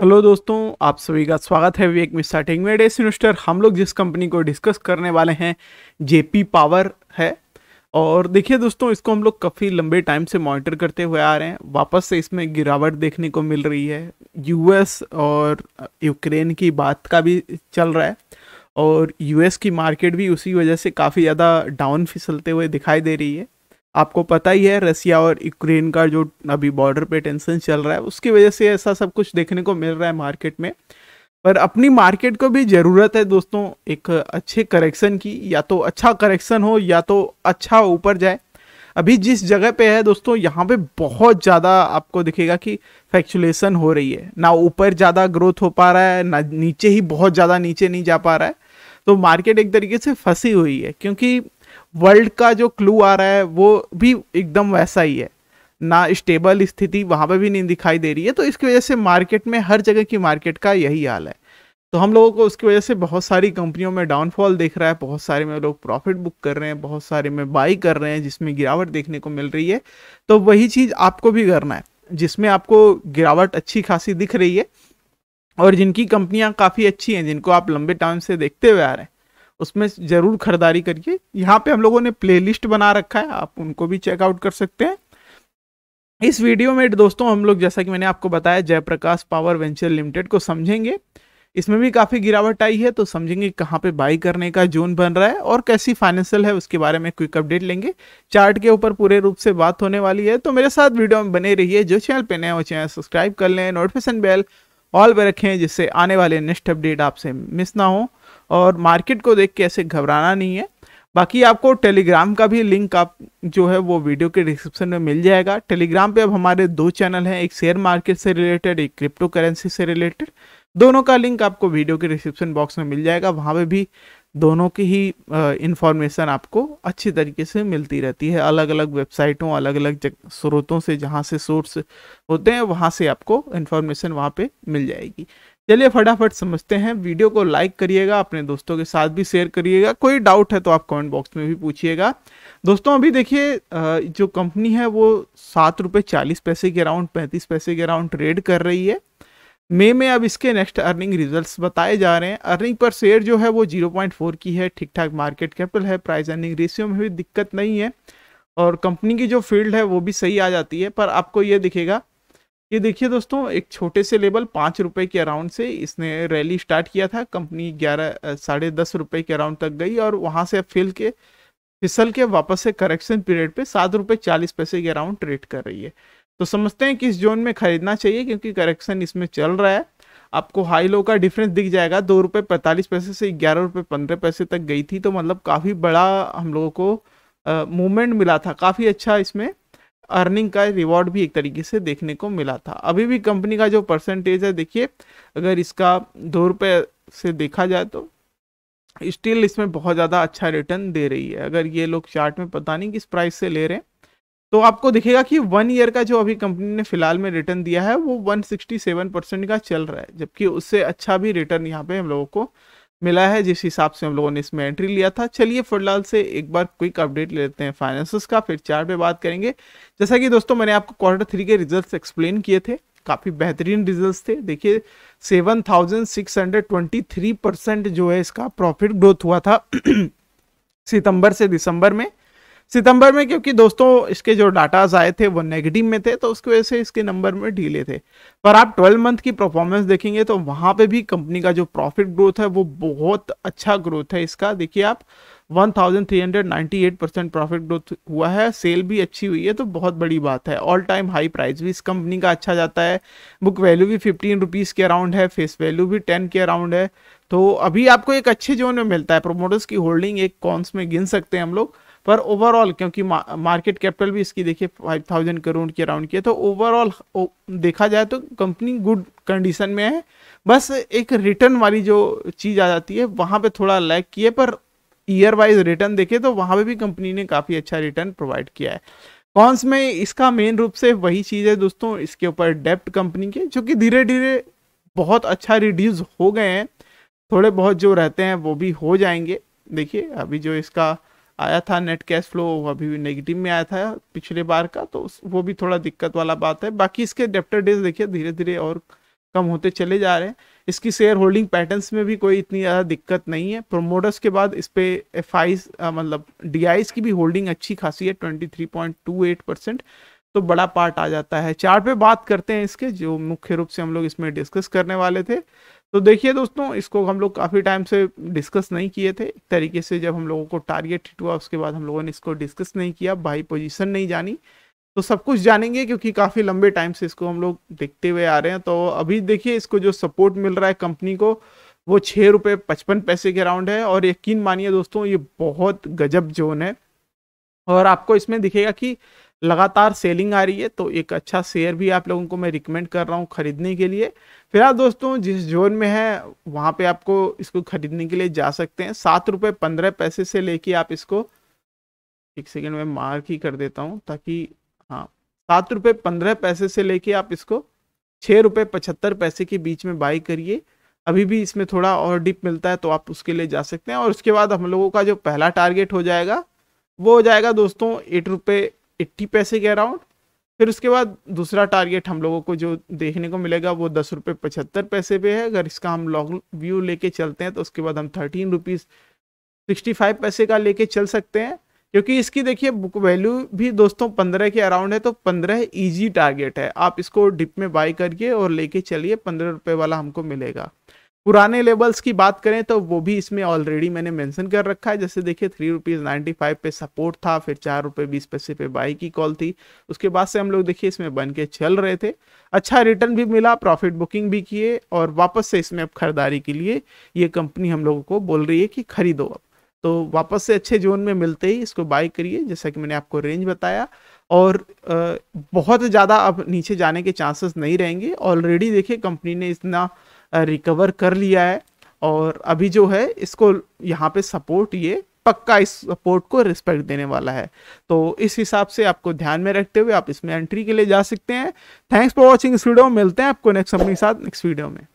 hello दोस्तों आप सभी का स्वागत है विवेक मिश्रा टेक में डेस इन्वेस्टर हम लोग जिस कंपनी को डिस्कस करने वाले हैं जेपी पावर है और देखिए दोस्तों इसको हम लोग काफ़ी लंबे टाइम से मॉनिटर करते हुए आ रहे हैं वापस से इसमें गिरावट देखने को मिल रही है यूएस और यूक्रेन की बात का भी चल रहा है और यूएस की मार्केट भी उसी वजह से काफ़ी ज़्यादा डाउन फिसलते हुए दिखाई दे रही है आपको पता ही है रसिया और यूक्रेन का जो अभी बॉर्डर पे टेंशन चल रहा है उसकी वजह से ऐसा सब कुछ देखने को मिल रहा है मार्केट में पर अपनी मार्केट को भी ज़रूरत है दोस्तों एक अच्छे करेक्शन की या तो अच्छा करेक्शन हो या तो अच्छा ऊपर जाए अभी जिस जगह पे है दोस्तों यहाँ पे बहुत ज़्यादा आपको दिखेगा कि फैक्चुलेशन हो रही है ना ऊपर ज़्यादा ग्रोथ हो पा रहा है ना नीचे ही बहुत ज़्यादा नीचे नहीं जा पा रहा है तो मार्केट एक तरीके से फंसी हुई है क्योंकि वर्ल्ड का जो क्लू आ रहा है वो भी एकदम वैसा ही है ना स्टेबल स्थिति वहाँ पे भी नहीं दिखाई दे रही है तो इसकी वजह से मार्केट में हर जगह की मार्केट का यही हाल है तो हम लोगों को उसकी वजह से बहुत सारी कंपनियों में डाउनफॉल देख रहा है बहुत सारे में लोग प्रॉफिट बुक कर रहे हैं बहुत सारे में बाई कर रहे हैं जिसमें गिरावट देखने को मिल रही है तो वही चीज़ आपको भी करना है जिसमें आपको गिरावट अच्छी खासी दिख रही है और जिनकी कंपनियां काफ़ी अच्छी हैं जिनको आप लंबे टाइम से देखते हुए आ रहे हैं उसमें ज़रूर खरीदारी करिए यहाँ पे हम लोगों ने प्लेलिस्ट बना रखा है आप उनको भी चेकआउट कर सकते हैं इस वीडियो में दोस्तों हम लोग जैसा कि मैंने आपको बताया जयप्रकाश पावर वेंचर लिमिटेड को समझेंगे इसमें भी काफ़ी गिरावट आई है तो समझेंगे कहाँ पे बाई करने का जोन बन रहा है और कैसी फाइनेंशियल है उसके बारे में क्विक अपडेट लेंगे चार्ट के ऊपर पूरे रूप से बात होने वाली है तो मेरे साथ वीडियो में बने रहिए जो चैनल पे नए हो चैनल सब्सक्राइब कर लें नोटिफिकेशन बेल ऑल पर रखें जिससे आने वाले नेक्स्ट अपडेट आपसे मिस ना हो और मार्केट को देख के ऐसे घबराना नहीं है बाकी आपको टेलीग्राम का भी लिंक आप जो है वो वीडियो के डिस्क्रिप्शन में मिल जाएगा टेलीग्राम पे अब हमारे दो चैनल हैं एक शेयर मार्केट से रिलेटेड एक क्रिप्टो करेंसी से रिलेटेड दोनों का लिंक आपको वीडियो के डिस्क्रिप्शन बॉक्स में मिल जाएगा वहाँ पे भी दोनों की ही इंफॉर्मेशन आपको अच्छी तरीके से मिलती रहती है अलग अलग वेबसाइटों अलग अलग स्रोतों से जहाँ से सोर्स होते हैं वहाँ से आपको इन्फॉर्मेशन वहाँ पे मिल जाएगी चलिए फटाफट समझते हैं वीडियो को लाइक करिएगा अपने दोस्तों के साथ भी शेयर करिएगा कोई डाउट है तो आप कमेंट बॉक्स में भी पूछिएगा दोस्तों अभी देखिए जो कंपनी है वो सात रुपये चालीस पैसे के अराउंड पैंतीस पैसे के अराउंड ट्रेड कर रही है मई में अब इसके नेक्स्ट अर्निंग रिजल्ट्स बताए जा रहे हैं अर्निंग पर शेयर जो है वो 0.4 की है ठीक ठाक मार्केट कैपिटल है प्राइस अर्निंग रेशियो में भी दिक्कत नहीं है और कंपनी की जो फील्ड है वो भी सही आ जाती है पर आपको ये दिखेगा ये देखिए दोस्तों एक छोटे से लेवल पाँच रुपये के अराउंड से इसने रैली स्टार्ट किया था कंपनी ग्यारह साढ़े दस रुपये के अराउंड तक गई और वहाँ से फिल के फिसल के वापस से करेक्शन पीरियड पे सात रुपये चालीस पैसे के अराउंड ट्रेड कर रही है तो समझते हैं कि इस जोन में खरीदना चाहिए क्योंकि करेक्शन इसमें चल रहा है आपको हाई लो का डिफरेंस दिख जाएगा दो रुपये पैंतालीस पैसे से ग्यारह रुपये पंद्रह पैसे तक गई थी तो मतलब काफ़ी बड़ा हम लोगों को मूवमेंट मिला था काफ़ी अच्छा इसमें अर्निंग का रिवॉर्ड भी एक तरीके से देखने को मिला था अभी भी कंपनी का जो परसेंटेज है देखिए अगर इसका दो रुपये से देखा जाए तो स्टील इसमें बहुत ज़्यादा अच्छा रिटर्न दे रही है अगर ये लोग चार्ट में पता नहीं किस प्राइस से ले रहे हैं तो आपको दिखेगा कि वन ईयर का जो अभी कंपनी ने फिलहाल में रिटर्न दिया है वो 167 परसेंट का चल रहा है जबकि उससे अच्छा भी रिटर्न यहाँ पे हम लोगों को मिला है जिस हिसाब से हम लोगों ने इसमें एंट्री लिया था चलिए फिलहाल से एक बार क्विक अपडेट ले लेते हैं फाइनेंसिस का फिर चार पे बात करेंगे जैसा कि दोस्तों मैंने आपको क्वार्टर थ्री के रिजल्ट एक्सप्लेन किए थे काफ़ी बेहतरीन रिजल्ट थे देखिए थ्री परसेंट जो है इसका प्रॉफिट ग्रोथ हुआ था सितंबर से दिसंबर में सितंबर में क्योंकि दोस्तों इसके जो डाटाज आए थे वो नेगेटिव में थे तो उसकी वजह से इसके नंबर में ढीले थे पर आप ट्वेल्व मंथ की परफॉर्मेंस देखेंगे तो वहां पे भी कंपनी का जो प्रॉफिट ग्रोथ है वो बहुत अच्छा ग्रोथ है इसका देखिए आप 1398 परसेंट प्रॉफिट ग्रोथ हुआ है सेल भी अच्छी हुई है तो बहुत बड़ी बात है ऑल टाइम हाई प्राइस भी इस कंपनी का अच्छा जाता है बुक वैल्यू भी फिफ्टीन रुपीज़ के अराउंड है फेस वैल्यू भी टेन के अराउंड है तो अभी आपको एक अच्छे जोन में मिलता है प्रोमोटर्स की होल्डिंग एक कॉन्स में गिन सकते हैं हम लोग पर ओवरऑल क्योंकि मार्केट कैपिटल भी इसकी देखिए फाइव थाउजेंड करोड़ के अराउंड की है तो ओवरऑल देखा जाए तो कंपनी गुड कंडीशन में है बस एक रिटर्न वाली जो चीज़ आ जाती है वहाँ पे थोड़ा लैक किए पर ईयर वाइज रिटर्न देखे तो वहाँ पे भी कंपनी ने काफ़ी अच्छा रिटर्न प्रोवाइड किया है कॉन्स में इसका मेन रूप से वही चीज़ है दोस्तों इसके ऊपर डेप्ट कंपनी के जो कि धीरे धीरे बहुत अच्छा रिड्यूस हो गए हैं थोड़े बहुत जो रहते हैं वो भी हो जाएंगे देखिए अभी जो इसका आया था नेट कैश फ्लो अभी भी नेगेटिव में आया था पिछले बार का तो वो भी थोड़ा दिक्कत वाला बात है बाकी इसके डेप्टर डेज देखिए धीरे धीरे और कम होते चले जा रहे हैं इसकी शेयर होल्डिंग पैटर्न्स में भी कोई इतनी ज़्यादा दिक्कत नहीं है प्रोमोटर्स के बाद इस पर एफ मतलब डी की भी होल्डिंग अच्छी खासी है ट्वेंटी परसेंट तो बड़ा पार्ट आ जाता है चार्ट पे बात करते हैं इसके जो मुख्य रूप से हम लोग इसमें डिस्कस करने वाले थे तो देखिए दोस्तों इसको हम लोग काफ़ी टाइम से डिस्कस नहीं किए थे एक तरीके से जब हम लोगों को टारगेट हिट हुआ उसके बाद हम लोगों ने इसको डिस्कस नहीं किया बाई पोजीशन नहीं जानी तो सब कुछ जानेंगे क्योंकि काफ़ी लंबे टाइम से इसको हम लोग देखते हुए आ रहे हैं तो अभी देखिए इसको जो सपोर्ट मिल रहा है कंपनी को वो छः रुपये पचपन पैसे के अराउंड है और यकीन मानिए दोस्तों ये बहुत गजब जोन है और आपको इसमें दिखेगा कि लगातार सेलिंग आ रही है तो एक अच्छा शेयर भी आप लोगों को मैं रिकमेंड कर रहा हूँ खरीदने के लिए फिलहाल दोस्तों जिस जोन में है वहाँ पे आपको इसको खरीदने के लिए जा सकते हैं सात रुपये पंद्रह पैसे से लेके आप इसको एक सेकेंड में मार्क ही कर देता हूँ ताकि हाँ सात रुपये पंद्रह पैसे से लेके आप इसको छः रुपये पचहत्तर पैसे के बीच में बाई करिए अभी भी इसमें थोड़ा और डिप मिलता है तो आप उसके लिए जा सकते हैं और उसके बाद हम लोगों का जो पहला टारगेट हो जाएगा वो हो जाएगा दोस्तों एट रुपये एट्टी पैसे के अराउंड फिर उसके बाद दूसरा टारगेट हम लोगों को जो देखने को मिलेगा वो दस रुपये पचहत्तर पैसे पे है अगर इसका हम लॉन्ग व्यू लेके चलते हैं तो उसके बाद हम थर्टीन रुपीज़ सिक्सटी फाइव पैसे का लेके चल सकते हैं क्योंकि इसकी देखिए बुक वैल्यू भी दोस्तों पंद्रह के अराउंड है तो पंद्रह ईजी टारगेट है आप इसको डिप में बाई करिए और लेके चलिए पंद्रह रुपये वाला हमको मिलेगा पुराने लेवल्स की बात करें तो वो भी इसमें ऑलरेडी मैंने मेंशन कर रखा है जैसे देखिए थ्री रुपीज़ नाइन्टी फाइव पे सपोर्ट था फिर चार रुपये बीस पैसे पे बाई की कॉल थी उसके बाद से हम लोग देखिए इसमें बन के चल रहे थे अच्छा रिटर्न भी मिला प्रॉफिट बुकिंग भी किए और वापस से इसमें अब खरीदारी के लिए ये कंपनी हम लोगों को बोल रही है कि खरीदो अब तो वापस से अच्छे जोन में मिलते ही इसको बाई करिए जैसा कि मैंने आपको रेंज बताया और बहुत ज़्यादा अब नीचे जाने के चांसेस नहीं रहेंगे ऑलरेडी देखिए कंपनी ने इतना रिकवर कर लिया है और अभी जो है इसको यहाँ पे सपोर्ट ये पक्का इस सपोर्ट को रिस्पेक्ट देने वाला है तो इस हिसाब से आपको ध्यान में रखते हुए आप इसमें एंट्री के लिए जा सकते हैं थैंक्स फॉर वॉचिंग इस वीडियो मिलते हैं आपको नेक्स्ट कंपनी के साथ नेक्स्ट वीडियो में